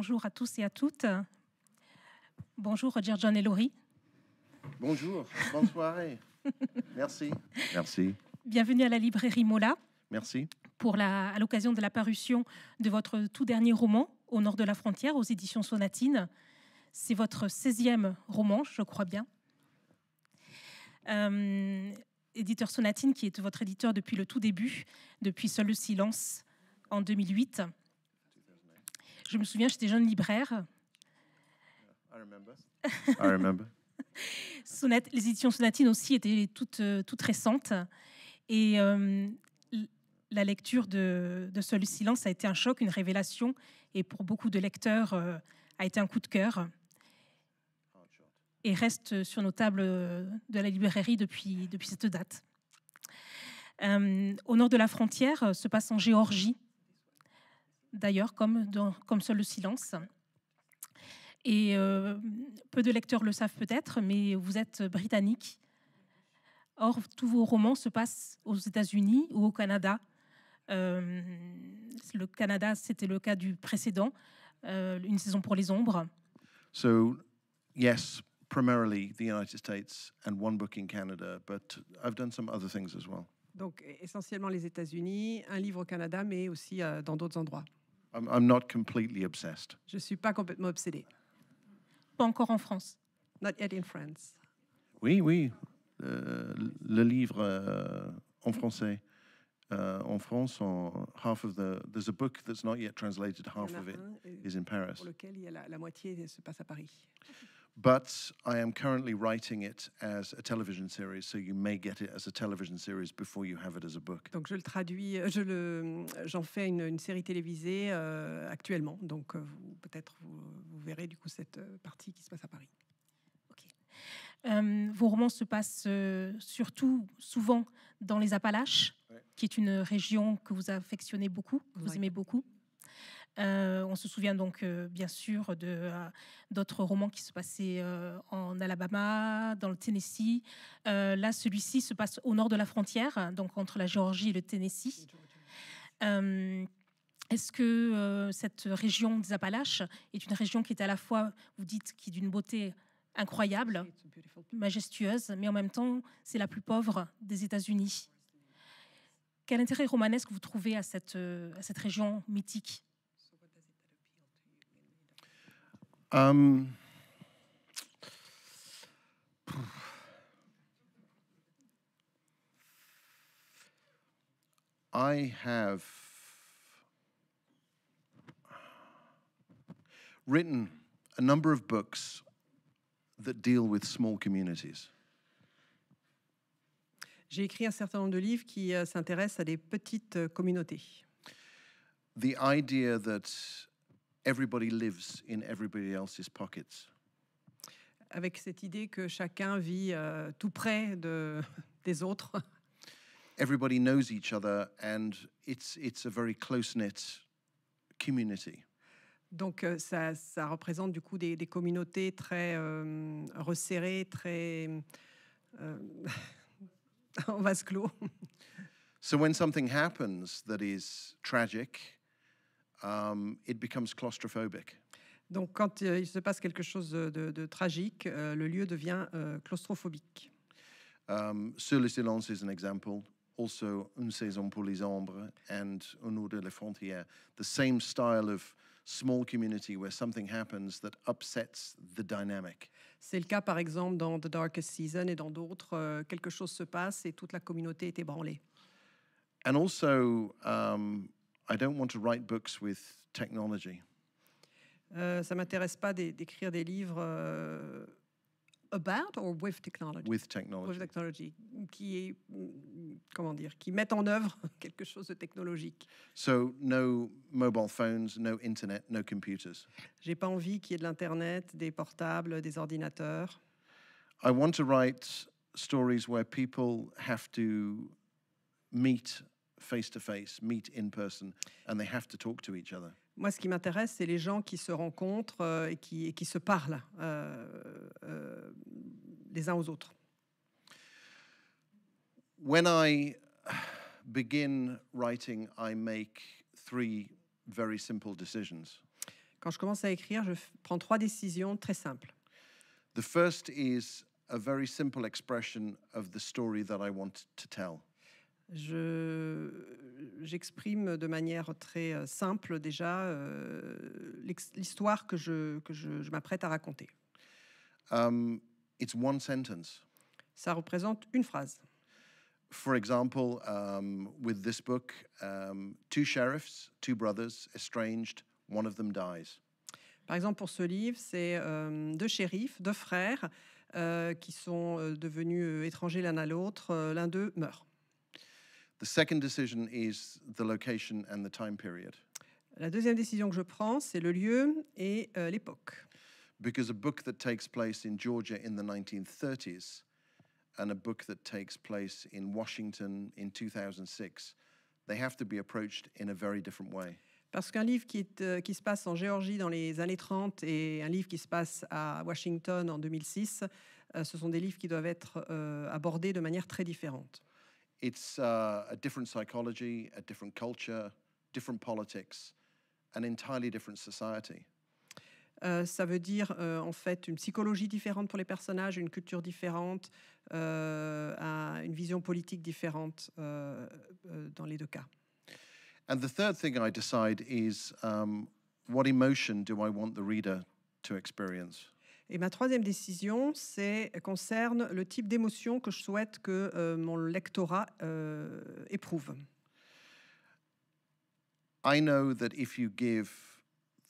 Bonjour à tous et à toutes. Bonjour Roger John et Laurie. Bonjour, bonne soirée. Merci. Merci. Bienvenue à la librairie Mola. Merci. Pour la, à l'occasion de la parution de votre tout dernier roman, Au nord de la frontière, aux éditions Sonatine. C'est votre 16e roman, je crois bien. Euh, éditeur Sonatine, qui est votre éditeur depuis le tout début, depuis Seul le silence en 2008. Je me souviens, j'étais jeune libraire. les éditions Sonatine aussi étaient toutes, euh, toutes récentes. Et euh, la lecture de, de Seul Silence a été un choc, une révélation, et pour beaucoup de lecteurs, euh, a été un coup de cœur. Et reste sur nos tables de la librairie depuis, depuis cette date. au nord de la frontière se passe en Géorgie d'ailleurs, comme, comme seul le silence. Et euh, peu de lecteurs le savent peut-être, mais vous êtes britannique. Or, tous vos romans se passent aux États-Unis ou au Canada. Euh, le Canada, c'était le cas du précédent, euh, Une saison pour les ombres. Donc, essentiellement les États-Unis, un livre au Canada, mais aussi dans d'autres endroits. I'm, I'm not completely obsessed. Je suis pas complètement obsédé. Pas encore en France. Not yet in France. Oui, oui. Euh, le livre euh, en français. Uh, en France, on, half of the there's a book that's not yet translated. Half of it euh, is in Paris. Pour lequel il y a la, la moitié se passe à Paris but Donc je le traduis, euh, je le, j'en fais une, série télévisée euh, actuellement, donc euh, peut-être vous, vous, verrez du coup cette partie qui se passe à Paris. vos romans se passent surtout souvent dans les Appalaches, qui est une région que vous affectionnez beaucoup, que vous aimez beaucoup. Euh, on se souvient donc euh, bien sûr de euh, d'autres romans qui se passaient en Alabama, dans le Tennessee. là, celui-ci se passe au nord de la frontière, donc entre la Géorgie et le Tennessee. Est-ce que cette région des Appalaches est une région qui est à la fois, vous dites, qui d'une beauté incroyable, majestueuse, mais en même temps, c'est la plus pauvre des États-Unis Quel intérêt romanesque vous trouvez à cette région mythique Um, I have written a number of books that deal with small communities. J'ai écrit un certain nombre de livres qui euh, s'intéressent à des petites euh, communautés. The idea that everybody lives in everybody else's pockets. Avec cette idée que chacun vit euh, tout près de, des autres. Everybody knows each other and it's, it's a very close-knit community. Donc euh, ça, ça, représente du coup des, des communautés très euh, resserrées, très... Euh, en vase clos. so when something happens that is tragic, um, becomes claustrophobic. Donc, quand euh, il se passe quelque chose de, tragique, euh, le lieu devient euh, claustrophobique. Um, sur le silence is an example. Also, une saison pour les ombres and au nord de la frontière. The same style of small community where something happens that upsets the dynamic. C'est le cas par exemple dans The Darkest Season et dans d'autres. quelque chose se passe et toute la communauté est ébranlée. And also, um, I don't want to write books with technology. Euh, ça m'intéresse pas d'écrire des livres euh, about or with technology. With technology. With technology, qui est comment dire, qui mettent en œuvre quelque chose de technologique. So no mobile phones, no internet, no computers. J'ai pas envie qu'il y ait de l'internet, des portables, des ordinateurs. I want to write stories where people have to meet face to face, meet in person, and they have to talk to each other. Moi, ce qui m'intéresse, c'est les gens qui se rencontrent euh, et, qui, qui, se parlent euh, euh, les uns aux autres. When I begin writing, I make three very simple decisions. Quand je commence à écrire, je prends trois décisions très simples. The first is a very simple expression of the story that I want to tell j'exprime de manière très euh, simple déjà euh, l'histoire que je, que je, m'apprête à raconter. Um, sentence. Ça représente une phrase. For one of them dies. Par exemple, pour ce livre, c'est euh, deux shérifs, deux frères qui sont devenus étrangers l'un à l'autre. L'un d'eux meurt. The second decision is the location and the time period. La deuxième décision que je prends, c'est le lieu et euh, l'époque. Because a book that takes place in Georgia in the 1930s and a book that takes place in Washington in 2006, they have to be approached in a very different way. Parce qu'un livre qui, est, euh, qui, se passe en Géorgie dans les années 30 et un livre qui se passe à Washington en 2006, euh, ce sont des livres qui doivent être abordés de manière très différente. It's uh, a different psychology, a different culture, different politics, an entirely different society. Euh, ça veut dire euh, en fait une psychologie différente pour les personnages, une culture différente, euh, un, une vision politique différente euh, euh, dans les deux cas. And the third thing I decide is um, what emotion do I want the reader to experience? Et ma troisième décision, c'est euh, concerne le type d'émotion que je souhaite que euh, mon lectorat euh, éprouve. I know that if you give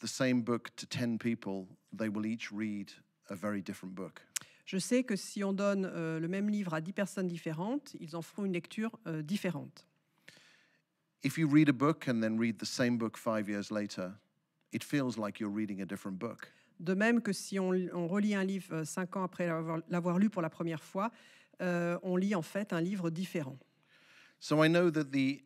the same book to 10 people, they will each read a very different book. Je sais que si on donne euh, le même livre à 10 personnes différentes, ils en feront une lecture euh, différente. If you read a book and then read the same book five years later, it feels like you're reading a different book. De même que si on, on relit un livre euh, cinq ans après l'avoir lu pour la première fois, euh, on lit en fait un livre différent. Je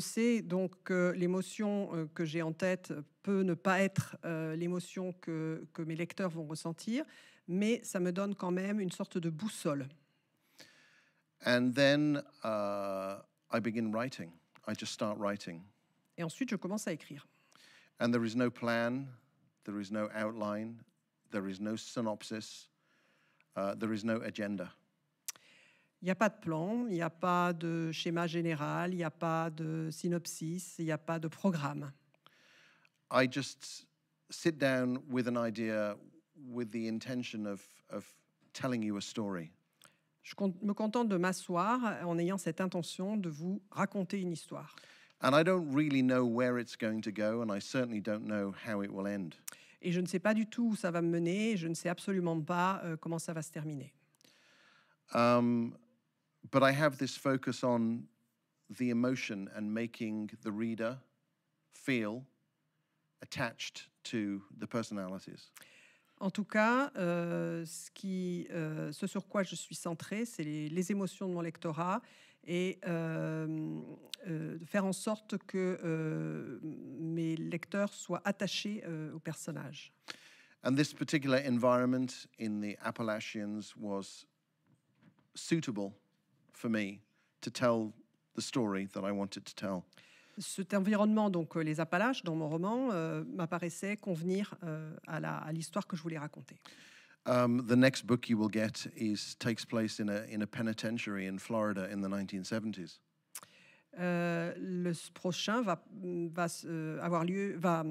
sais donc que l'émotion euh, que j'ai en tête peut ne pas être l'émotion que mes lecteurs vont ressentir, mais ça me donne quand même une sorte de boussole. And then uh, I begin writing. I just start writing. Et ensuite, je commence à écrire. And there is no plan, there is no outline, there is no synopsis, uh, there is no agenda. Il n'y a pas de plan, il n'y a pas de schéma général, il n'y a pas de synopsis, il n'y a pas de programme. I just sit down with an idea with the intention of, of telling you a story. Je me contente de m'asseoir euh, en ayant cette intention de vous raconter une histoire. Et je ne sais pas du tout où ça va me mener, je ne sais absolument pas euh, comment ça va se terminer. Um, but I focus on the emotion and making the reader feel attached to the personalities. En tout cas, euh, ce, qui, euh, ce, sur quoi je suis centrée, c'est les, les, émotions de mon lectorat et euh, euh faire en sorte que euh, mes lecteurs soient attachés euh, au personnage. And this particular environment in the Appalachians was suitable for me to tell the story that I wanted to tell. Cet environnement, donc euh, les Appalaches, dans mon roman, euh, m'apparaissait convenir euh, à l'histoire que je voulais raconter. le prochain va, va avoir lieu, va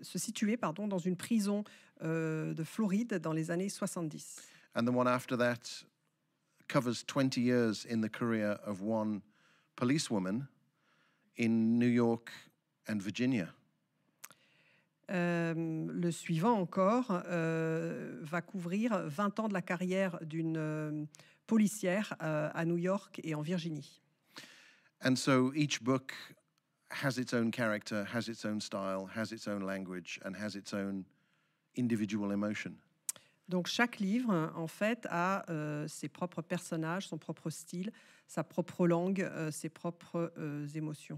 se situer pardon, dans une prison de Floride dans les années 70. And the one after that covers 20 years in the career of one policewoman in New York and Virginia. Euh, le suivant encore euh, va couvrir 20 ans de la carrière d'une euh, policière euh, à New York et en Virginie. And so each book has its own character, has its own style, has its own language and has its own individual emotion. Donc chaque livre, en fait, a euh, ses propres personnages, son propre style, sa propre langue, euh, ses propres émotions.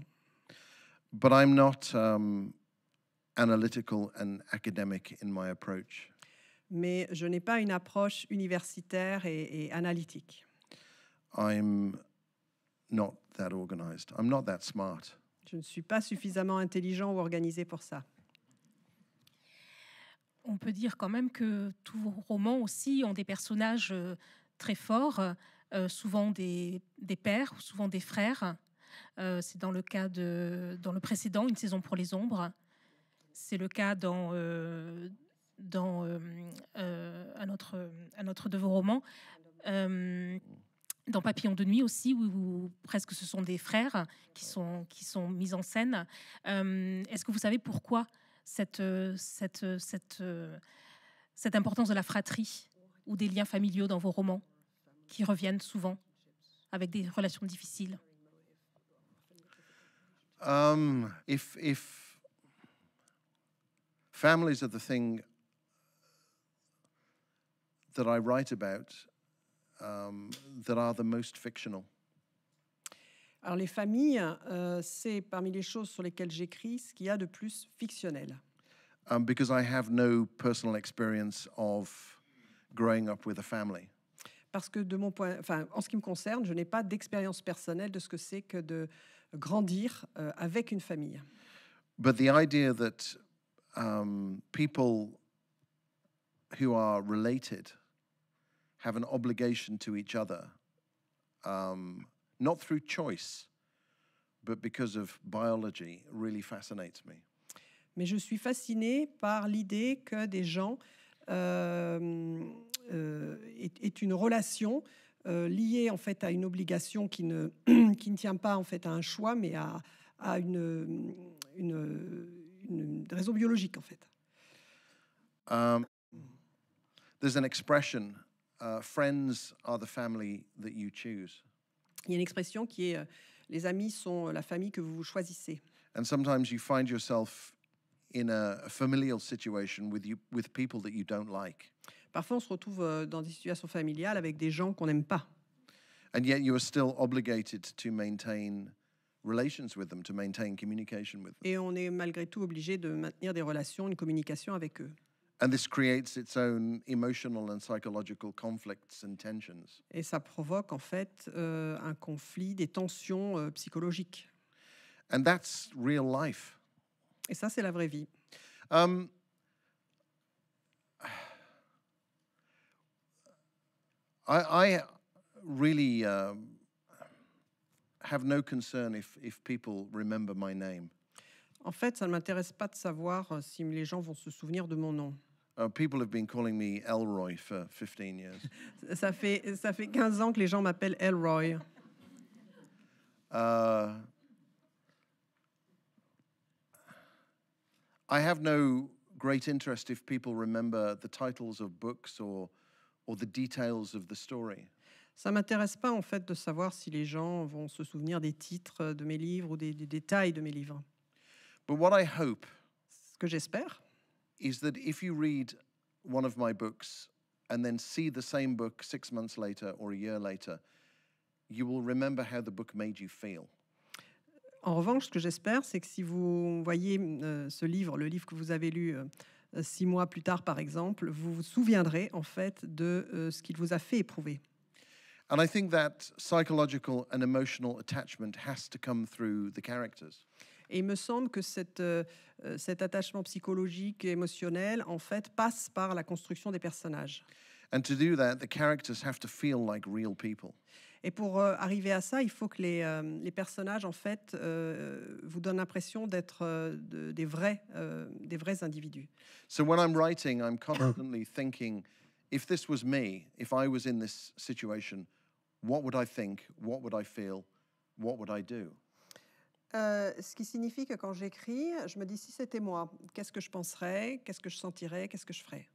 Mais je n'ai pas une approche universitaire et, analytique. Je ne suis pas suffisamment intelligent ou organisé pour ça on peut dire quand même que tous vos romans aussi ont des personnages euh, très forts, euh, souvent des, pères, souvent des frères. Euh, c'est dans le cas de dans le précédent, Une saison pour les ombres. C'est le cas dans dans un autre autre de vos romans. dans Papillon de nuit aussi, où, presque ce sont des frères qui sont, qui sont mis en scène. Est-ce que vous savez pourquoi cette, euh, cette, euh, cette, euh, cette importance de la fratrie ou des liens familiaux dans vos romans qui reviennent souvent avec des relations difficiles um, if, if families are the thing that I write about um, that are the most fictional, alors les familles, euh, c'est parmi les choses sur lesquelles j'écris ce qu'il y a de plus fictionnel. Um, because I have no personal experience of growing up with a family. Parce que de mon point, enfin, en ce qui me concerne, je n'ai pas d'expérience personnelle de ce que c'est que de grandir euh, avec une famille. But the idea that um, people who are related have an obligation to each other um, not through choice, but because of biology, really fascinates me. Mais je suis fasciné par l'idée que des gens euh, euh, est, une relation euh, liée en fait à une obligation qui ne, qui ne tient pas en fait à un choix, mais à, à une, une, une, raison biologique en fait. Um, there's an expression, uh, friends are the family that you choose. Il y a une expression qui est euh, les amis sont la famille que vous choisissez. Parfois on se retrouve euh, dans des situations familiales avec des gens qu'on n'aime pas. Et on est malgré tout obligé de maintenir des relations, une communication avec eux. Et ça provoque en fait euh, un conflit, des tensions euh, psychologiques. Et ça, c'est la vraie vie. Um, I, really um, have no concern if, if people remember my name. En fait, ça ne m'intéresse pas de savoir euh, si les gens vont se souvenir de mon nom. Uh, people have been calling me Elroy for 15 years. ça, fait, ça fait 15 ans que les gens m'appellent Elroy. Uh, I have no great interest if people remember the titles of books or, or the details of the story. Ça m'intéresse pas en fait de savoir si les gens vont se souvenir des titres de mes livres ou des, des détails de mes livres. But what I hope, ce que j'espère, is that if you read one of my books and then see the same book six months later or a year later, you will remember how the book made you feel. En revanche, ce que j'espère, c'est que si vous voyez euh, ce livre, le livre que vous avez lu euh, six mois plus tard, par exemple, vous vous souviendrez en fait de euh, ce qu'il vous a fait éprouver. And I think that psychological and emotional attachment has to come through the characters. Et il me semble que cette, euh, euh, cet attachement psychologique et émotionnel, en fait, passe par la construction des personnages. And to do that, the characters have to feel like real people. Et pour euh, arriver à ça, il faut que les, les personnages, en fait, vous donnent l'impression d'être des, vrais, des vrais individus. So when I'm writing, I'm constantly thinking, if this was me, if I was in this situation, what would I think, what would I feel, what would I do? Euh, ce qui signifie que quand j'écris, je me dis si c'était moi, qu'est-ce que je penserais, qu'est-ce que je sentirais, qu'est-ce que je ferais.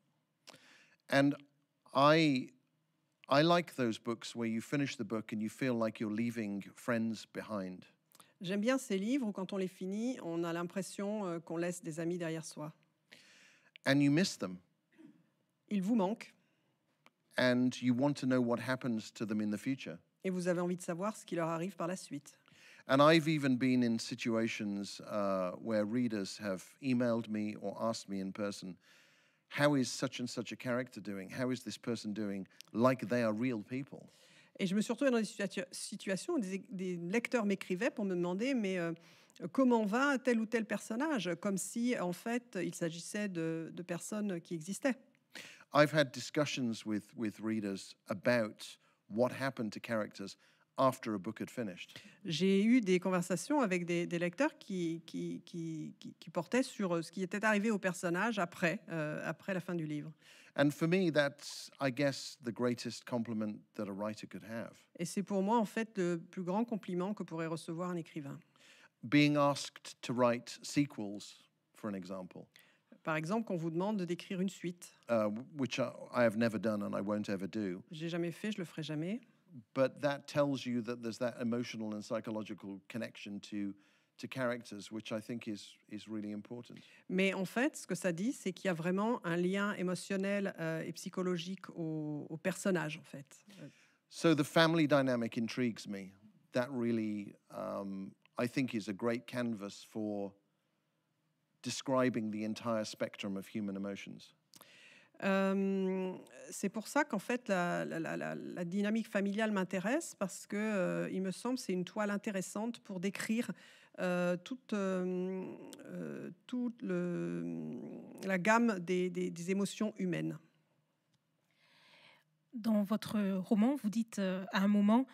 J'aime bien ces livres où quand on les finit, on a l'impression euh, qu'on laisse des amis derrière soi. Et Ils vous manquent. Et vous avez envie de savoir ce qui leur arrive par la suite. And I've even been in situations uh, where readers have emailed me or asked me in person, how is such and such a character doing? How is this person doing? Like they are real people. Et je me suis retrouvé dans des situations où des, des lecteurs m'écrivaient pour me demander, mais euh, comment va tel ou tel personnage, comme si en fait il s'agissait de, de, personnes qui existaient. I've had discussions with with readers about what happened to characters finished. J'ai eu des conversations avec des, lecteurs qui qui, portaient sur euh, ce qui était arrivé au personnage après, euh, après la fin du livre. compliment Et c'est pour moi, en fait, le plus grand compliment que pourrait recevoir un écrivain. Being asked to write sequels, for an example. Par exemple, qu'on vous demande d'écrire une suite. Uh, which I have never done and I won't ever do. J'ai jamais fait, je le ferai jamais. but that tells you that there's that emotional and psychological connection to To characters, which I think is, is really important. Mais en fait, ce que ça dit, c'est qu'il y a vraiment un lien émotionnel euh, et psychologique au, au, personnage, en fait. So the family dynamic intrigues me. That really, um, I think, is a great canvas for describing the entire spectrum of human emotions. Euh, c'est pour ça qu'en fait la, dynamique familiale m'intéresse parce que euh, il me semble c'est une toile intéressante pour décrire euh, toute, le, la gamme des, des, des, émotions humaines. Dans votre roman, vous dites à un moment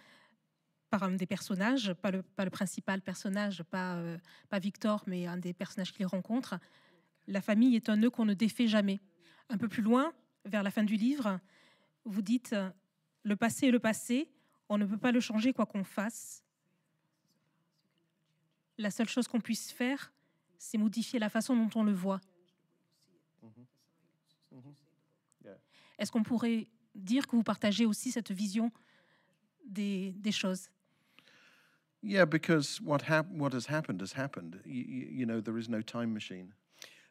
par un des personnages, pas le, pas le principal personnage, pas, pas Victor, mais un des personnages qu'il rencontre, la famille est un nœud qu'on ne défait jamais. Un peu plus loin, vers la fin du livre, vous dites Le passé est le passé, on ne peut pas le changer quoi qu'on fasse. La seule chose qu'on puisse faire, c'est modifier la façon dont on le voit. Mm-hmm. Mm-hmm. Est-ce qu'on pourrait dire que vous partagez aussi cette vision des, choses Yeah, because what, has happened has happened. you know, there is no time machine.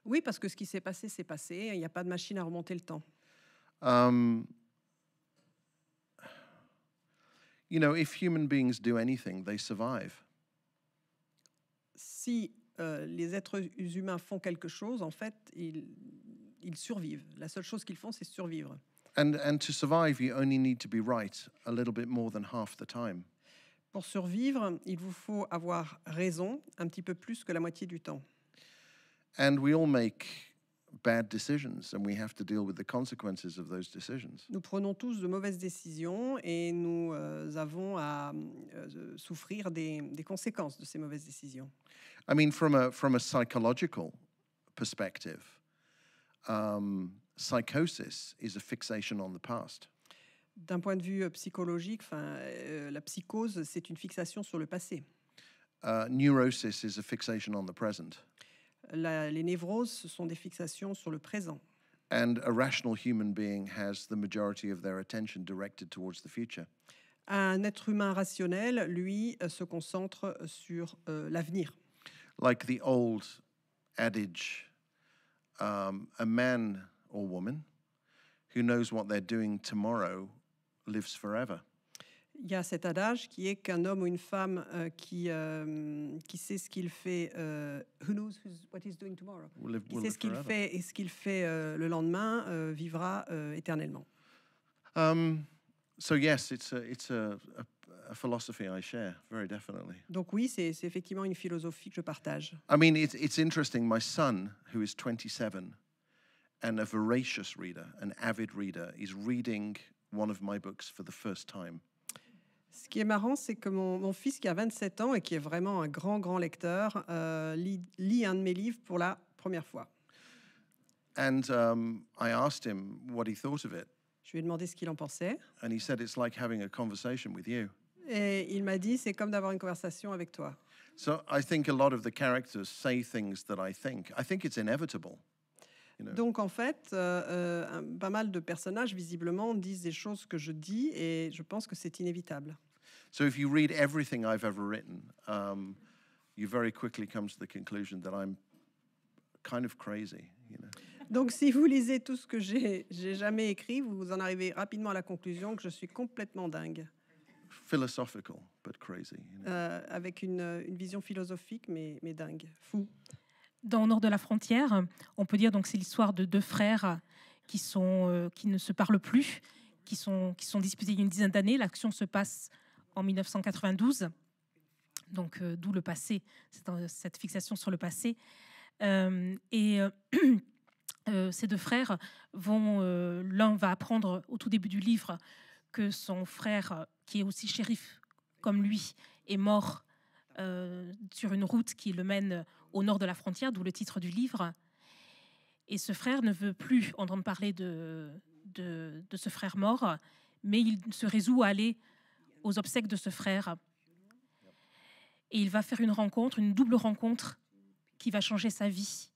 Oui, parce que ce qui s'est passé, c'est passé. Il n'y a pas de machine à remonter le temps. Si les êtres humains font quelque chose, en fait, ils, survivent. La seule chose qu'ils font, c'est survivre. Pour survivre, il vous faut avoir raison un petit peu plus que la moitié du temps make Nous prenons tous de mauvaises décisions et nous euh, avons à euh, souffrir des, conséquences de ces mauvaises décisions. I mean from D'un point de vue euh, psychologique, enfin la psychose c'est une fixation sur le passé. La uh, neurosis is a fixation on the present. La, les névroses, ce sont des fixations sur le présent. And a rational human being has the majority of their attention directed towards the future. Un être humain rationnel, lui, euh, se concentre sur euh, l'avenir. Like the old adage, um, a man or woman who knows what they're doing tomorrow lives forever il y a cet adage qui est qu'un homme ou une femme euh, qui, euh, qui sait ce qu'il fait, qui sait ce qu'il fait et ce qu'il fait euh, le lendemain, vivra éternellement. Um, so yes, it's it's a, a, philosophy Donc oui, c'est effectivement une philosophie que je partage. I mean, it's, it's interesting. My son, who is 27 and a voracious reader, an avid reader, is reading one of my books for the first time. Ce qui est marrant, c'est que mon, fils, qui a 27 ans et qui est vraiment un grand, grand lecteur, euh, lit, un de mes livres pour la première fois. Je lui ai demandé ce qu'il en pensait. Et il m'a dit c'est comme d'avoir une conversation avec toi. So I think a lot of the characters say things that I think. I think it's inevitable. Donc en fait, euh, euh, pas mal de personnages visiblement disent des choses que je dis et je pense que c'est inévitable. Donc si vous lisez tout ce que j'ai jamais écrit, vous en arrivez rapidement à la conclusion que je suis complètement dingue. Philosophical but crazy. Euh, avec une, une, vision philosophique mais, mais dingue, fou dans, au nord de la frontière. On peut dire donc c'est l'histoire de deux frères qui, sont, euh, qui ne se parlent plus, qui sont, qui sont disputés il y a une dizaine d'années. L'action se passe en 1992, donc euh, d'où le passé, cette fixation sur le passé. Euh, et ces deux frères vont, l'un va apprendre au tout début du livre que son frère, qui est aussi shérif comme lui, est mort sur une route qui le mène au nord de la frontière, d'où le titre du livre. Et ce frère ne veut plus entendre parler de, de, ce frère mort, mais il se résout à aller aux obsèques de ce frère. Et il va faire une rencontre, une double rencontre qui va changer sa vie.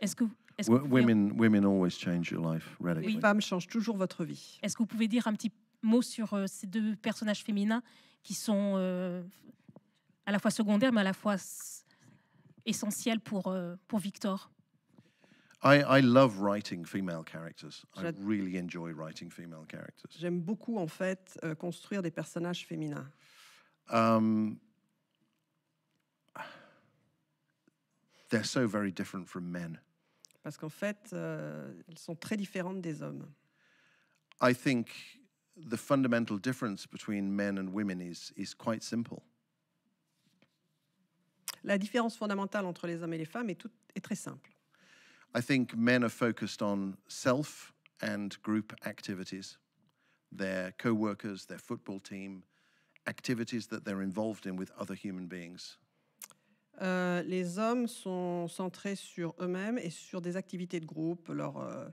Est-ce que, change Les femmes changent toujours votre vie. Est-ce que vous pouvez dire un petit mot sur euh, ces deux personnages féminins qui sont euh, à la fois secondaire, mais à la fois essentiel pour, euh, pour Victor. I, I love writing female characters. I really enjoy writing female characters. J'aime beaucoup en fait euh, construire des personnages féminins. Um, they're so very different from men. Parce qu'en fait, euh, elles sont très différentes des hommes. I think the fundamental difference between men and women is is quite simple la différence fondamentale entre les hommes et les femmes est, tout, est très simple. I think men are focused on self and group activities, their co-workers, their football team, activities that they're involved in with other human beings. Euh, les hommes sont centrés sur eux-mêmes et sur des activités de groupe, leurs euh,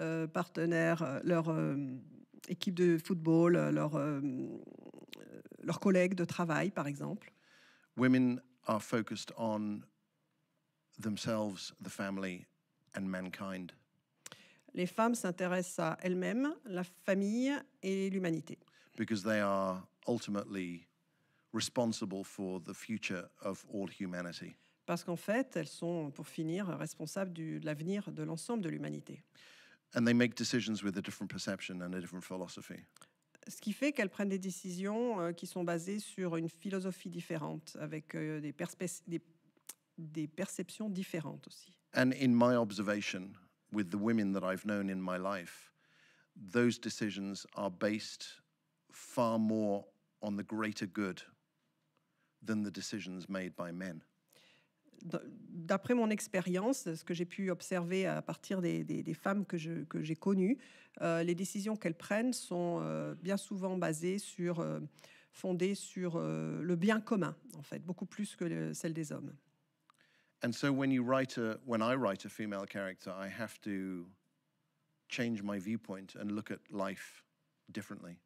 euh partenaires, euh, leur euh, équipe de football, leurs leur collègues de travail, par exemple. Women are focused on themselves, the family, and mankind. Les femmes s'intéressent à elles-mêmes, la famille et l'humanité. Because they are ultimately responsible for the future of all humanity. Parce qu'en fait, elles sont, pour finir, responsables du, de l'avenir de l'ensemble de l'humanité. And they make decisions with a different perception and a different philosophy ce qui fait qu'elles prennent des décisions euh, qui sont basées sur une philosophie différente, avec euh, des, des, des perceptions différentes aussi. And in my observation with the women that I've known in my life, those decisions are based far more on the greater good than the decisions made by men d'après mon expérience, ce que j'ai pu observer à partir des, femmes que, j'ai connues, euh, les décisions qu'elles prennent sont euh, bien souvent basées sur, euh, fondées sur le bien commun, en fait, beaucoup plus que celles celle des hommes. And so when you write a, when I write a female character, I have to change my viewpoint and look at life differently.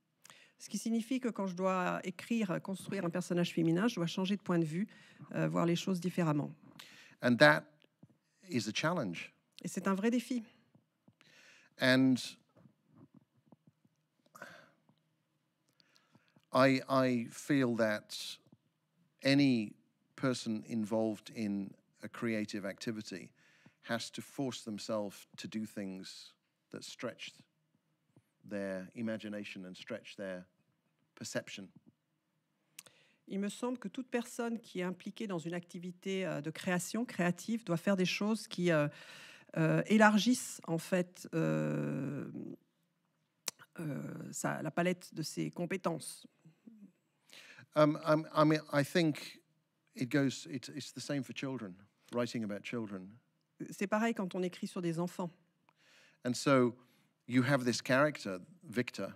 Ce qui signifie que quand je dois écrire, construire un personnage féminin, je dois changer de point de vue, euh, voir les choses différemment. Et c'est un vrai défi. And I, I feel that any person involved in a creative activity has to à themselves to do things that stretch imagination stretch perception. Il me semble que toute personne qui est impliquée dans une activité euh, de création créative doit faire des choses qui euh, euh, élargissent en fait la palette de ses compétences. C'est pareil quand on écrit sur des enfants. And so. you have this character, Victor,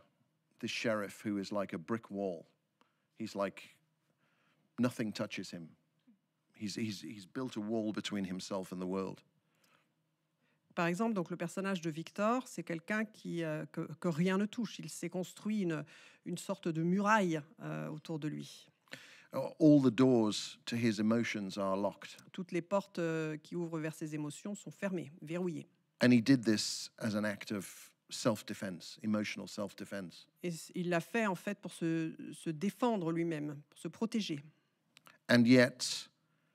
this sheriff, who is like a brick wall. He's like, nothing touches him. He's, he's, he's built a wall between himself and the world. Par exemple, donc le personnage de Victor, c'est quelqu'un qui euh, que, que, rien ne touche. Il s'est construit une, une sorte de muraille euh, autour de lui. All the doors to his emotions are locked. Toutes les portes euh, qui ouvrent vers ses émotions sont fermées, verrouillées. And he did this as an act of self-defense, emotional self-defense. Et il l'a fait en fait pour se, se défendre lui-même, pour se protéger. And yet,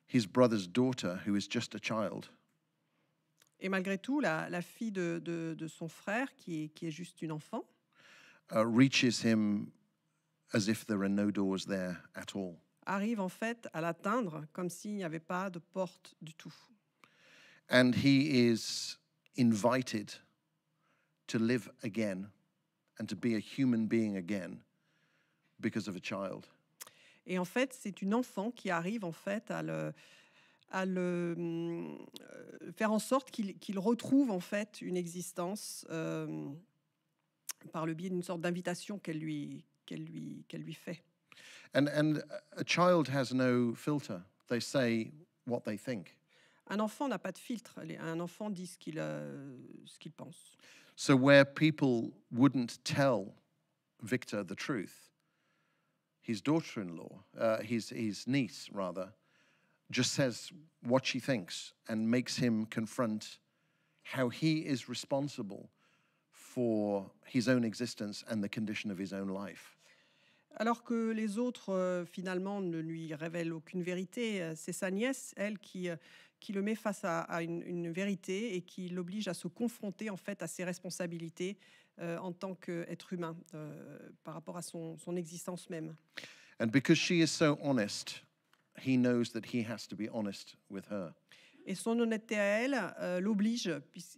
his brother's daughter, who is just a child. Et malgré tout, la, la fille de, de, de, son frère, qui est, qui est juste une enfant, uh, reaches him as if there are no doors there at all. Arrive en fait à l'atteindre comme s'il n'y avait pas de porte du tout. And he is invited to live again and to be a human being again because of a child. Et en fait, c'est une enfant qui arrive en fait à le à le euh, faire en sorte qu'il qu retrouve en fait une existence euh, par le biais d'une sorte d'invitation qu'elle lui qu'elle lui qu'elle lui fait. And and a child has no filter. They say what they think. Un enfant n'a pas de filtre. Un enfant dit ce qu'il euh, ce qu'il pense. So, where people wouldn't tell Victor the truth, his daughter in law, uh, his, his niece rather, just says what she thinks and makes him confront how he is responsible for his own existence and the condition of his own life. Alors que les autres, euh, finalement, ne lui révèlent aucune vérité, euh, c'est sa nièce, elle, qui. Euh, qui le met face à, une, vérité et qui l'oblige à se confronter en fait à ses responsabilités euh, en tant qu'être humain euh, par rapport à son, existence même. Et son honnêteté à elle euh, l'oblige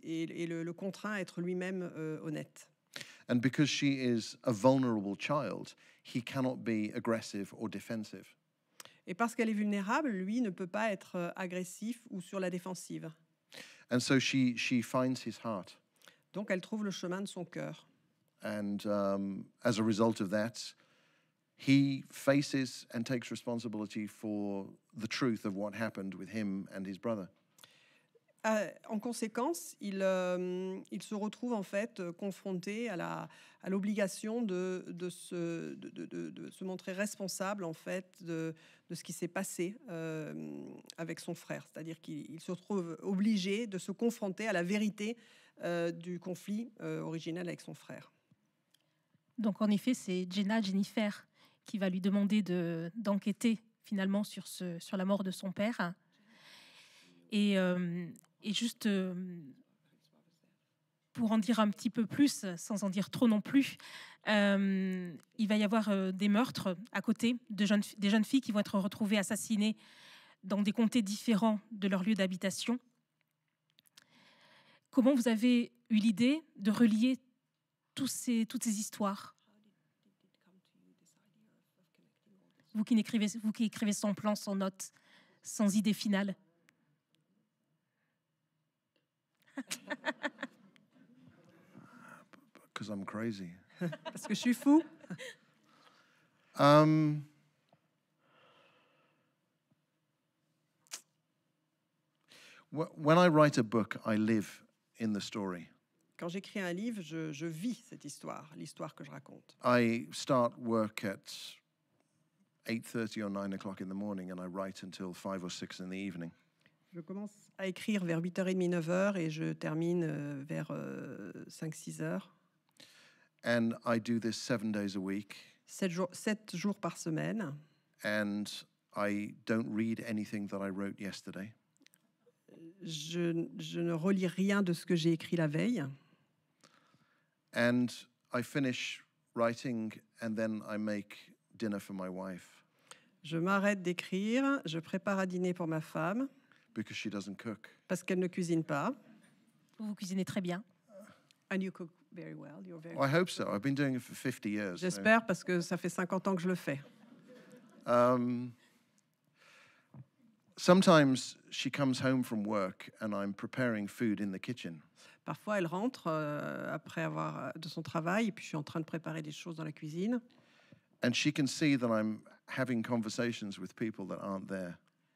et, le, contraint à être lui-même honnête. qu'elle est she is vulnérable, il child, peut cannot be aggressive ou defensive. Et parce qu'elle est vulnérable, lui ne peut pas être euh, agressif ou sur la défensive. Donc elle trouve le chemin de son cœur. And um, as a result of that, he faces and takes responsibility for the truth of what happened with him and his brother. Ah, en conséquence, euh, il, se retrouve en fait euh, confronté à l'obligation de, se, montrer responsable en fait de, ce qui s'est passé euh, avec son frère. C'est-à-dire qu'il se retrouve obligé de se confronter à la vérité du conflit originel avec son frère. Donc en effet, c'est Jenna Jennifer qui va lui demander d'enquêter finalement sur, la mort de son père. Et, et juste euh, pour en dire un petit peu plus, sans en dire trop non plus, euh, il va y avoir euh, des meurtres à côté de jeunes, des jeunes filles qui vont être retrouvées assassinées dans des comtés différents de leur lieu d'habitation. Comment vous avez eu l'idée de relier tous ces, toutes ces histoires vous qui, écrivez, vous qui écrivez sans plan, sans note, sans idée finale Because I'm crazy. Parce que je suis fou. Um, when I write a book, I live in the story. Quand j'écris un livre, je, je vis cette histoire, l'histoire que je raconte. I start work at 8:30 or 9 o'clock in the morning, and I write until 5 or 6 in the evening. Je commence à écrire vers 8h30, 9h et je termine euh, vers 5-6h. Euh, 7 jours, par semaine. Je, ne relis rien de ce que j'ai écrit la veille. Je m'arrête d'écrire, je prépare à dîner pour ma femme because she doesn't cook. Parce qu'elle ne cuisine pas. Vous cuisinez très bien. And you cook very well. You're very I hope so. I've been doing it for 50 years. J'espère so. parce que ça fait 50 ans que je le fais. Um, sometimes she comes home from work and I'm preparing food in the kitchen. Parfois, elle rentre euh, après avoir euh, de son travail et puis je suis en train de préparer des choses dans la cuisine. And she can see that I'm having conversations with people that aren't there.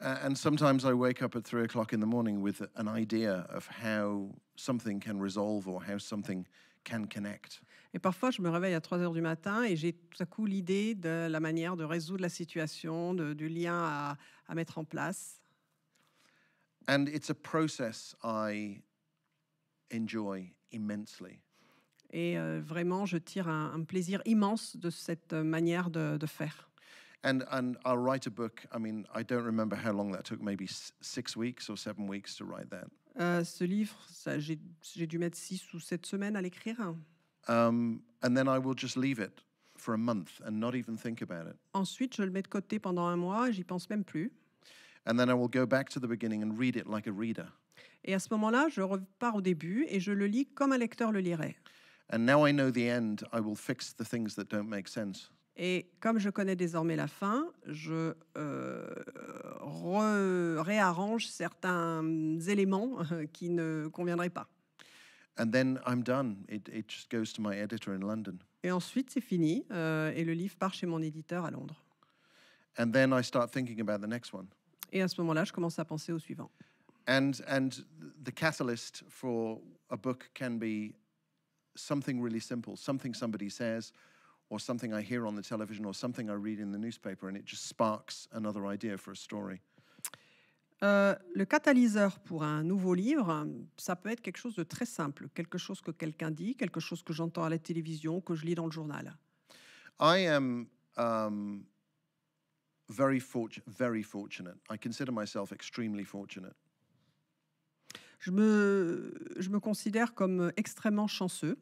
Et parfois, je me réveille à 3 heures du matin et j'ai tout à coup l'idée de la manière de résoudre la situation, du lien à, mettre en place. And it's a process I enjoy immensely. Et euh, vraiment, je tire un, plaisir immense de cette euh, manière de faire and and I'll write a book. I mean, I don't remember how long that took. Maybe six weeks or seven weeks to write that. Euh, ce livre, ça, j'ai, j'ai dû mettre six ou sept semaines à l'écrire. Um, and then I will just leave it for a month and not even think about it. Ensuite, je le mets de côté pendant un mois, j'y pense même plus. And then I will go back to the beginning and read it like a reader. Et à ce moment-là, je repars au début et je le lis comme un lecteur le lirait. And now I know the end, I will fix the things that don't make sense. Et comme je connais désormais la fin, je euh, réarrange certains éléments euh, qui ne conviendraient pas. Et ensuite, c'est fini euh, et le livre part chez mon éditeur à Londres. Et à ce moment-là, je commence à penser au suivant. And and the catalyst for a book can be something really simple, something somebody says, le catalyseur pour un nouveau livre, ça peut être quelque chose de très simple, quelque chose que quelqu'un dit, quelque chose que j'entends à la télévision, que je lis dans le journal. Je me, je me considère comme extrêmement chanceux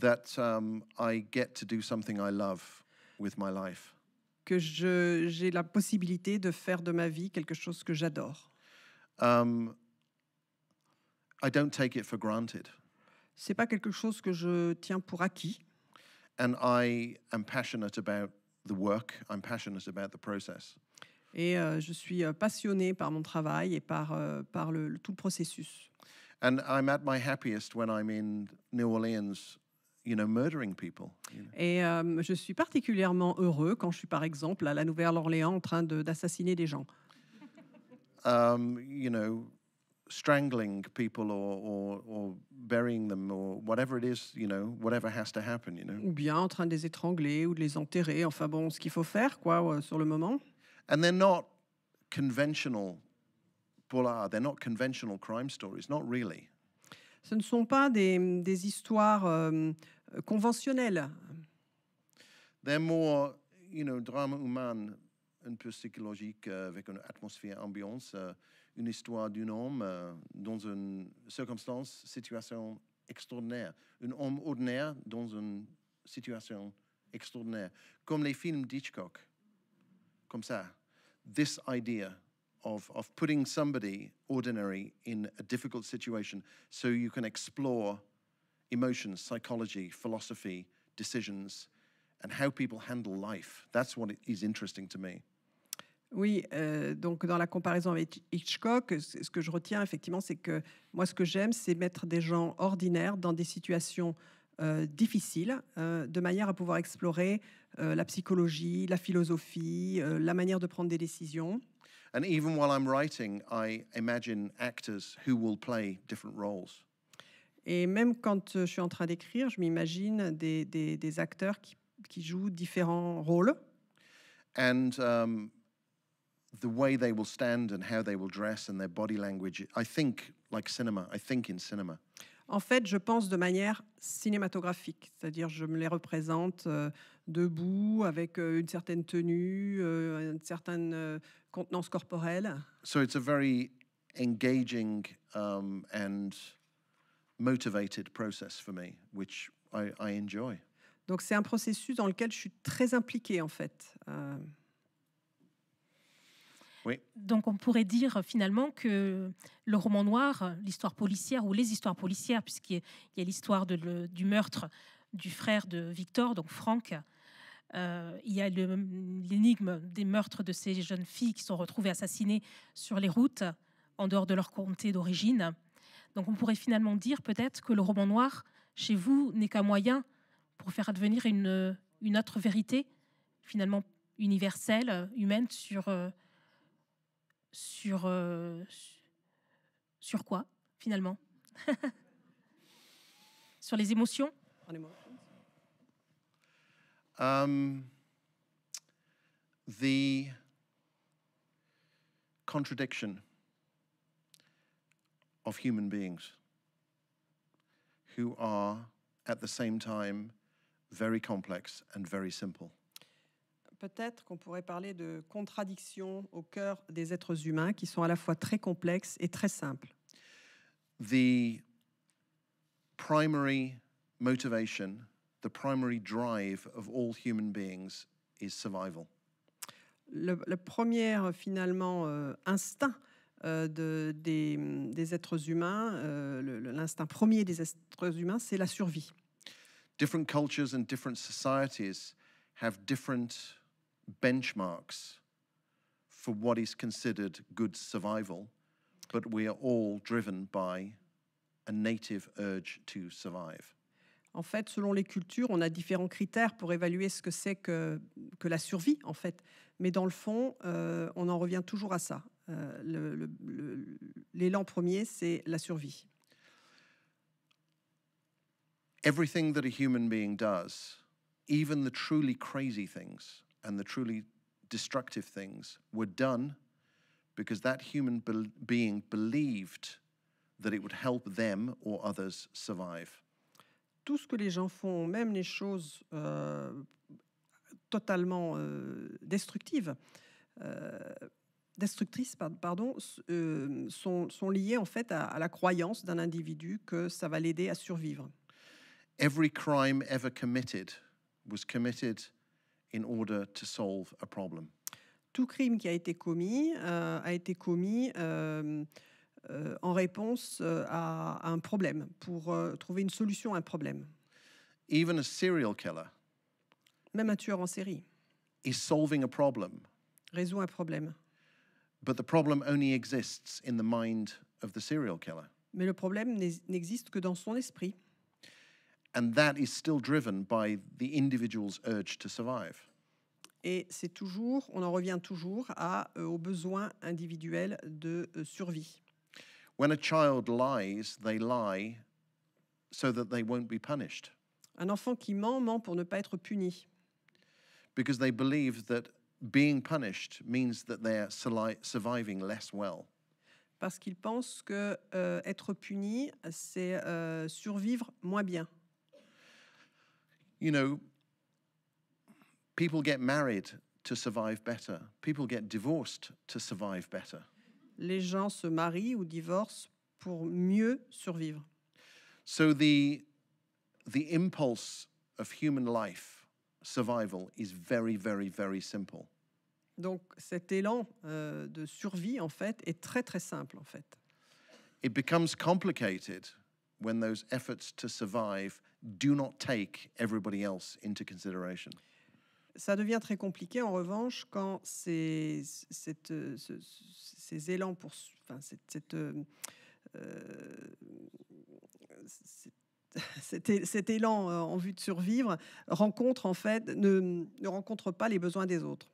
that um, I get to do something I love with my life. Que je, j'ai la possibilité de faire de ma vie quelque chose que j'adore. Um, I don't take it for granted. C'est pas quelque chose que je tiens pour acquis. And I am passionate about the work. I'm passionate about the process. Et euh, je suis euh, passionné par mon travail et par, euh, par le, le, tout le processus. And I'm at my happiest when I'm in New Orleans murdering people. Et euh, je suis particulièrement heureux quand je suis, par exemple, à la Nouvelle-Orléans en train d'assassiner des gens. Ou bien en train de les étrangler ou de les enterrer, enfin bon, ce qu'il faut faire, quoi, euh, sur le moment. And Ce ne sont pas des, histoires... Euh, euh, conventionnelle. They're more, you know, drame humain, un peu psychologique, euh, avec une atmosphère, ambiance, euh, une histoire d'un homme dans une circonstance, situation extraordinaire. Un homme ordinaire dans une situation extraordinaire. Comme les films d'Hitchcock, comme ça. This idea of, of putting somebody ordinary in a difficult situation so you can explore emotions, psychology, philosophy, decisions, and how people handle life. That's what is interesting to me. Oui, euh, donc dans la comparaison avec Hitchcock, ce que je retiens effectivement, c'est que moi, ce que j'aime, c'est mettre des gens ordinaires dans des situations euh, difficiles, euh, de manière à pouvoir explorer euh, la psychologie, la philosophie, euh, la manière de prendre des décisions. And even while I'm writing, I imagine actors who will play different roles. Et même quand euh, je suis en train d'écrire, je m'imagine des, acteurs qui, jouent différents rôles. And um, the way they will stand and how they will dress and their body language, I think like cinema. I think En fait, je pense de manière cinématographique, c'est-à-dire je me les représente euh, debout avec euh, une certaine tenue, une certaine contenance corporelle. So it's a very engaging um, donc c'est un processus dans lequel je suis très impliquée en fait. Euh, oui. Donc on pourrait dire euh, finalement que le roman noir, l'histoire policière ou les histoires policières, puisqu'il y a, l'histoire du meurtre du frère de Victor, donc Franck, euh, il y a l'énigme des meurtres de ces jeunes filles qui sont retrouvées assassinées sur les routes en dehors de leur comté d'origine. Donc on pourrait finalement dire peut-être que le roman noir, chez vous, n'est qu'un moyen pour faire advenir une, autre vérité, finalement universelle, humaine, sur, euh, sur, euh, sur quoi, finalement Sur les émotions um, The contradiction of human beings who are at the same time very complex and very simple. Peut-être qu'on pourrait parler de contradictions au cœur des êtres humains qui sont à la fois très complexes et très simples. The primary motivation, the primary drive of all human beings is survival. Le, le premier finalement euh, instinct euh, de, des, êtres humains, euh, l'instinct premier des êtres humains, c'est la survie. Different cultures and different societies have different benchmarks for what is considered good survival, but we are all driven by a native urge to survive. En fait, selon les cultures, on a différents critères pour évaluer ce que c'est que, que la survie, en fait. Mais dans le fond, euh, on en revient toujours à ça. Euh, l'élan premier, c'est la survie. Everything that a human being does, even the truly crazy things and the truly destructive things, were done because that human be being believed that it would help them or others survive. Tout ce que les gens font, même les choses euh, totalement euh, destructives, euh, destructrices pardon, euh, sont, liées en fait à, la croyance d'un individu que ça va l'aider à survivre. Tout crime qui a été commis euh, a été commis euh, en réponse à, un problème, pour trouver une solution à un problème. Même un tueur en série. Résout un problème. But the problem only exists in the mind of the serial killer. Mais le problème n'existe que dans son esprit. And that is still driven by the individual's urge to survive. Et c'est toujours, on en revient toujours à, euh, au besoin individuel de euh, survie. When a child lies, they lie so that they won't be punished. Un enfant qui ment ment pour ne pas être puni because they believe that being punished means that they're surviving less well. Parce qu'ils pensent que euh, être puni, c'est euh, survivre moins bien. You know, people get married to survive better. People get divorced to survive better. Les gens se marient ou divorcent pour mieux survivre. So the the impulse of human life survival is very, very, very simple. Donc cet élan euh, de survie en fait est très très simple en fait. It becomes complicated when those efforts to survive do not take everybody else into consideration. Ça devient très compliqué en revanche quand ces, cette, euh, ce, ces élans pour enfin, cette, cette, euh, euh cette cet, élan euh, en vue de survivre rencontre en fait ne, ne rencontre pas les besoins des autres.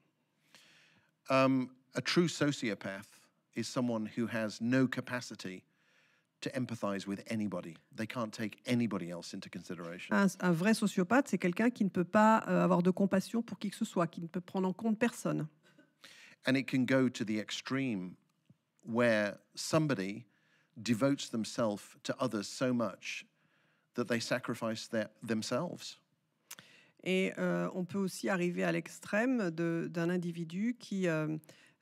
Um, a true sociopath is someone who has no capacity to empathize with anybody. They can't take anybody else into consideration. Un, un vrai sociopathe, c'est quelqu'un qui ne peut pas euh, avoir de compassion pour qui que ce soit, qui ne peut prendre en compte personne. And it can go to the extreme where somebody devotes themselves to others so much that sacrifice themselves. Et euh, on peut aussi arriver à l'extrême d'un individu qui, euh,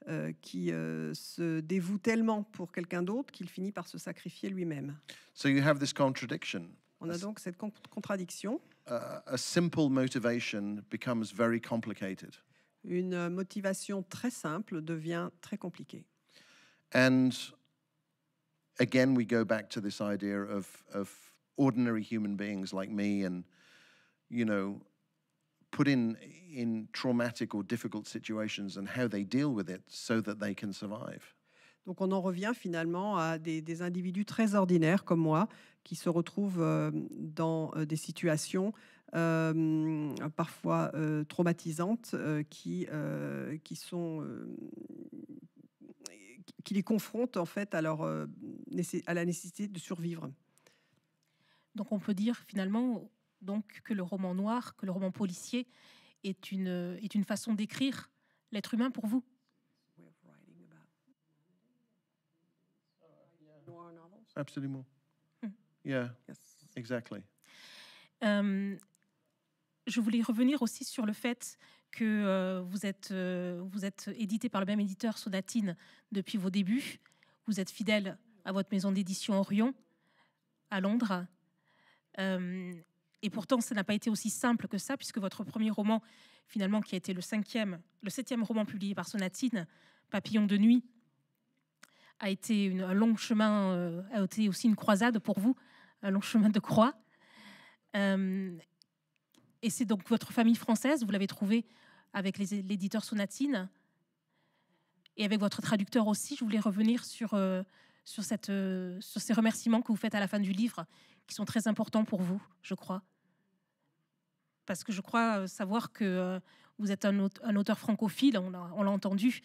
euh, qui se dévoue tellement pour quelqu'un d'autre qu'il finit par se sacrifier lui-même. So you have this contradiction. On a donc cette contradiction. a simple motivation becomes very complicated. Une motivation très simple devient très compliquée. And again, we go back to this idea of, of donc on en revient finalement à des, individus très ordinaires comme moi qui se retrouvent euh, dans euh, des situations euh, parfois traumatisantes qui, qui sont qui les confrontent en fait à, leur, à la nécessité de survivre. Donc on peut dire finalement donc que le roman noir, que le roman policier est une, est une façon d'écrire l'être humain pour vous. Absolument. Oui, hmm. Yeah. Euh, je voulais revenir aussi sur le fait que euh, vous, êtes, euh, vous êtes édité par le même éditeur Sodatine depuis vos débuts. Vous êtes fidèle à votre maison d'édition Orion à Londres et pourtant, ça n'a pas été aussi simple que ça, puisque votre premier roman, finalement, qui a été le cinquième, le septième roman publié par Sonatine, Papillon de nuit, a été une, un long chemin, euh, a été aussi une croisade pour vous, un long chemin de croix. et c'est donc votre famille française, vous l'avez trouvé avec l'éditeur Sonatine et avec votre traducteur aussi. Je voulais revenir sur, euh, sur, euh, sur ces remerciements que vous faites à la fin du livre, qui sont très importants pour vous, je crois. Parce que je crois euh, savoir que euh, vous êtes un, auteur francophile, on l'a entendu,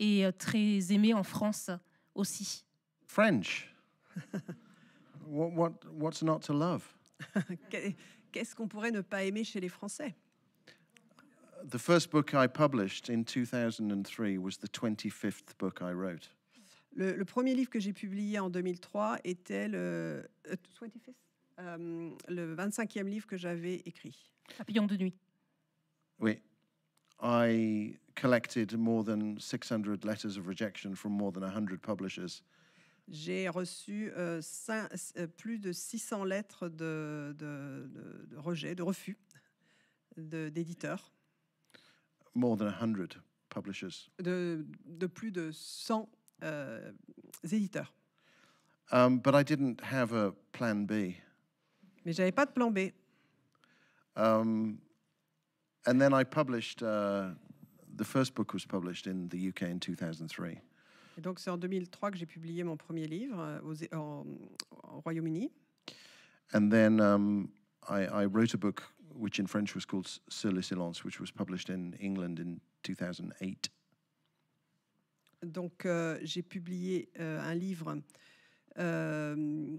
et très aimé en France aussi. French. what's not to love? Qu'est-ce qu'on pourrait ne pas aimer chez les Français? The first book I published in 2003 was the 25th book I wrote. Le, le premier livre que j'ai publié en 2003 était le, euh, le 25e livre que j'avais écrit. Papillon de nuit. Oui. I collected more than 600 letters of rejection from more than 100 publishers. J'ai reçu euh, cinq, euh, plus de 600 lettres de, de, de, de rejet, de refus d'éditeurs. More than 100 publishers. De, de plus de 100 euh, éditeurs. Um, but I didn't have a plan B. Mais j'avais pas de plan B. Um, and then I published. Uh, the first book was published in the UK in 2003. Et donc c'est en 2003 que j'ai publié mon premier livre euh, au Royaume-Uni. And then um, I, I, wrote a book which in French was called Sur les silences, which was published in England in 2008. Donc, euh, j'ai publié euh, un livre. Euh,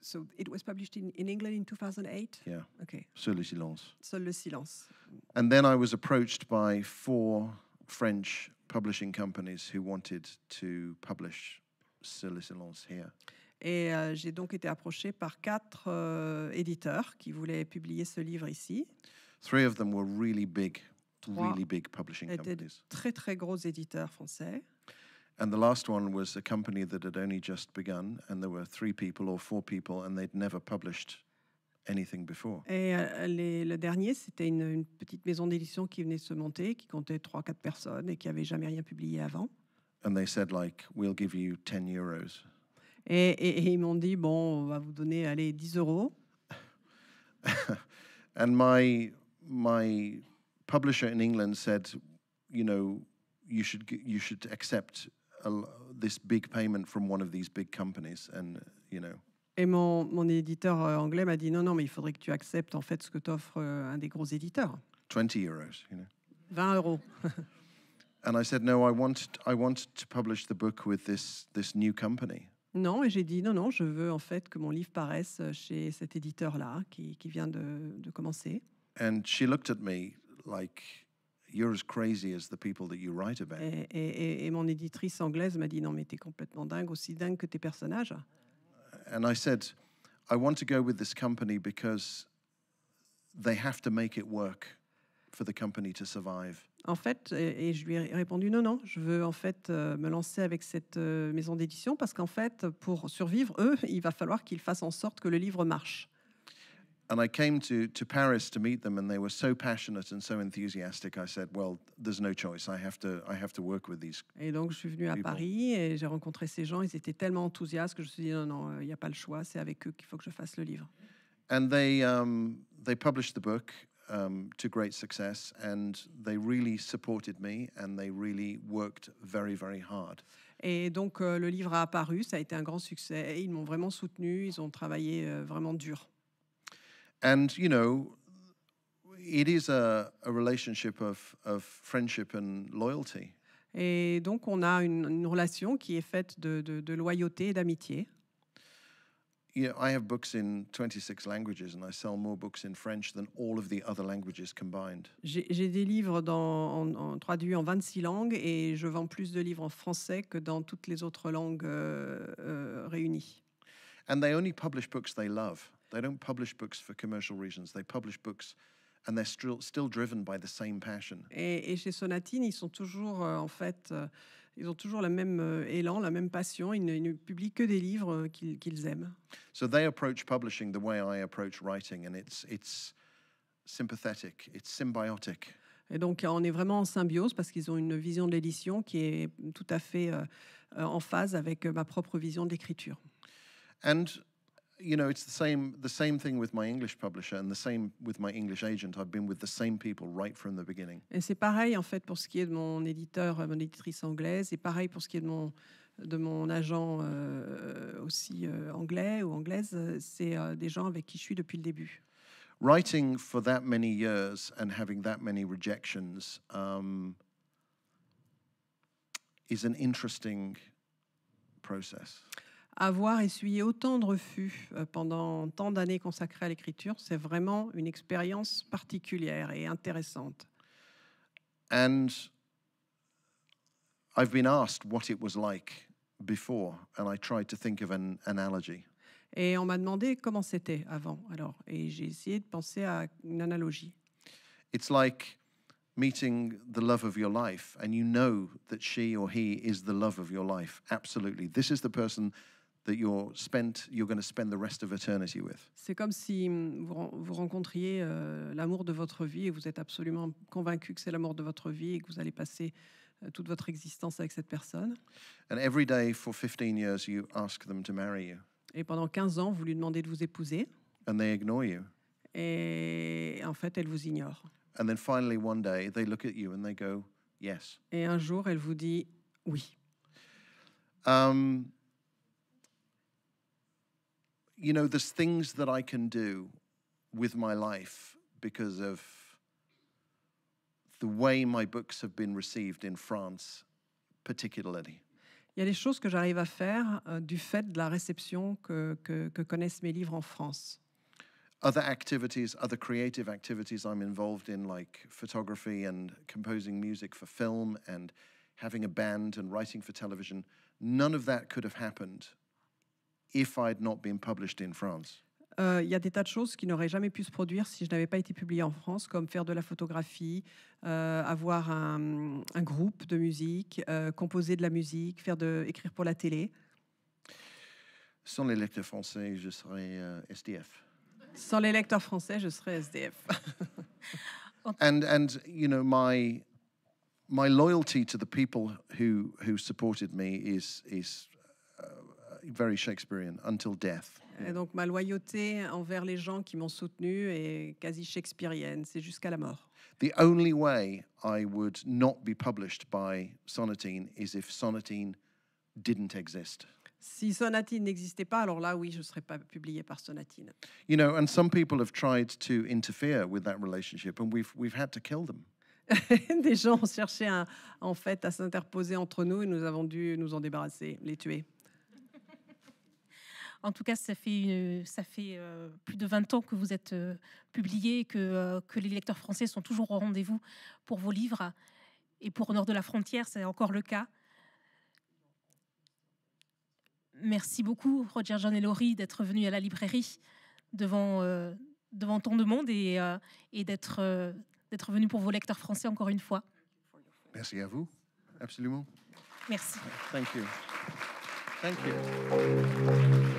so it was published in, in England in 2008. Yeah. Okay. Seul le silence. Seul le silence. And then I was approached by four French publishing companies who wanted to publish Seul le silence here. Et euh, j'ai donc été approché par quatre euh, éditeurs qui voulaient publier ce livre ici. Three of them were really big, really big publishing companies. Très très gros éditeurs français. And the last one was a company that had only just begun, and there were three people or four people, and they'd never published anything before. Et euh, les, le dernier, c'était une, une, petite maison d'édition qui venait se monter, qui comptait trois, quatre personnes et qui n'avait jamais rien publié avant. And they said like, we'll give you 10 euros. Et, et, et ils m'ont dit, bon, on va vous donner, allez, 10 euros. and my, my publisher in England said, you know, you should, you should accept a, this big payment from one of these big companies, and you know. Et mon, mon éditeur euh, anglais m'a dit non, non, mais il faudrait que tu acceptes en fait ce que t'offre euh, un des gros éditeurs. 20 euros, you know. 20 euros. and I said no, I want I want to publish the book with this this new company. Non, et j'ai dit non, non, je veux en fait que mon livre paraisse chez cet éditeur là qui, qui vient de, de commencer. And she looked at me like et, mon éditrice anglaise m'a dit non mais t'es complètement dingue, aussi dingue que tes personnages. En fait, et je lui ai répondu non, non, je veux en fait euh, me lancer avec cette euh, maison d'édition parce qu'en fait, pour survivre, eux, il va falloir qu'ils fassent en sorte que le livre marche and I came to, to Paris to meet them, and they were so passionate and so enthusiastic. I said, "Well, there's no choice. I have to, I have to work with these." Et donc, je suis venu à Paris et j'ai rencontré ces gens. Ils étaient tellement enthousiastes que je me suis dit, "Non, non, euh, il n'y a pas le choix. C'est avec eux qu'il faut que je fasse le livre." And they um, they published the book um, to great success, and they really supported me, and they really worked very, very hard. Et donc, euh, le livre a apparu. Ça a été un grand succès. Ils m'ont vraiment soutenu. Ils ont travaillé euh, vraiment dur. And, you know, it is a, a relationship of, of friendship and loyalty. Et donc, on a une, une relation qui est faite de, de, de loyauté et d'amitié. You know, I have books in 26 languages and I sell more books in French than all of the other languages combined. J'ai des livres dans, en, en, traduits en 26 langues et je vends plus de livres en français que dans toutes les autres langues euh, euh, réunies. And they only publish books they love. They don't publish books for commercial reasons. They publish books and they're still, still driven by the same passion. Et, et chez Sonatine, ils sont toujours euh, en fait, euh, ils ont toujours la même euh, élan, la même passion. Ils ne, ils ne publient que des livres euh, qu'ils qu aiment. So they approach publishing the way I approach writing, and it's it's sympathetic, it's symbiotic. Et donc, on est vraiment en symbiose parce qu'ils ont une vision de l'édition qui est tout à fait en phase avec ma propre vision de l'écriture. And you know, it's the same the same thing with my English publisher and the same with my English agent. I've been with the same people right from the beginning. Et c'est pareil en fait pour ce qui est de mon éditeur, euh, mon éditrice anglaise, et pareil pour ce qui est de mon de mon agent euh, aussi euh, anglais ou anglaise. C'est euh, des gens avec qui je suis depuis le début. Writing for that many years and having that many rejections um, is an interesting process. avoir essuyé autant de refus euh, pendant tant d'années consacrées à l'écriture, c'est vraiment une expérience particulière et intéressante. And I've been asked what it was like before, and I tried to think of an analogy. Et on m'a demandé comment c'était avant. Alors, et j'ai essayé de penser à une analogie. It's like meeting the love of your life, and you know that she or he is the love of your life. Absolutely, this is the person c'est comme si mm, vous, rencontriez euh, l'amour de votre vie et vous êtes absolument convaincu que c'est l'amour de votre vie et que vous allez passer euh, toute votre existence avec cette personne. Et pendant 15 ans, vous lui demandez de vous épouser. Et en fait, elle vous ignore. Et un jour, elle vous dit oui. Um, you know, there's things that I can do with my life because of the way my books have been received in France, particularly. Il y a des choses que j'arrive à faire euh, du fait de la réception que, que, que connaissent mes livres en France. Other activities, other creative activities I'm involved in, like photography and composing music for film and having a band and writing for television, none of that could have happened if not been published in France. Euh, il y a des tas de choses qui n'auraient jamais pu se produire si je n'avais pas été publié en France, comme faire de la photographie, euh, avoir un, un, groupe de musique, euh, composer de la musique, faire de, écrire pour la télé. Sans les lecteurs français, je serais euh, SDF. Sans les lecteurs français, je serais SDF. and and you know my my loyalty to the people who who supported me is is very Shakespearean until death. Et donc ma loyauté envers les gens qui m'ont soutenu est quasi shakespearienne, c'est jusqu'à la mort. The only way I would not be published by Sonatine is if Sonatine didn't exist. Si Sonatine n'existait pas, alors là, oui, je ne serais pas publié par Sonatine. You know, and some people have tried to interfere with that relationship, and we've we've had to kill them. Des gens ont cherché à, en fait à s'interposer entre nous et nous avons dû nous en débarrasser, les tuer. En tout cas, ça fait, euh, ça fait euh, plus de 20 ans que vous êtes euh, publié, que, que les lecteurs français sont toujours au rendez-vous pour vos livres. Et pour Nord de la Frontière, c'est encore le cas. Merci beaucoup, Roger, Jean et Laurie, d'être venus à la librairie devant, devant tant de monde et, et d'être, d'être venus pour vos lecteurs français encore une fois. Merci à vous, absolument. Merci. Thank you. Thank you.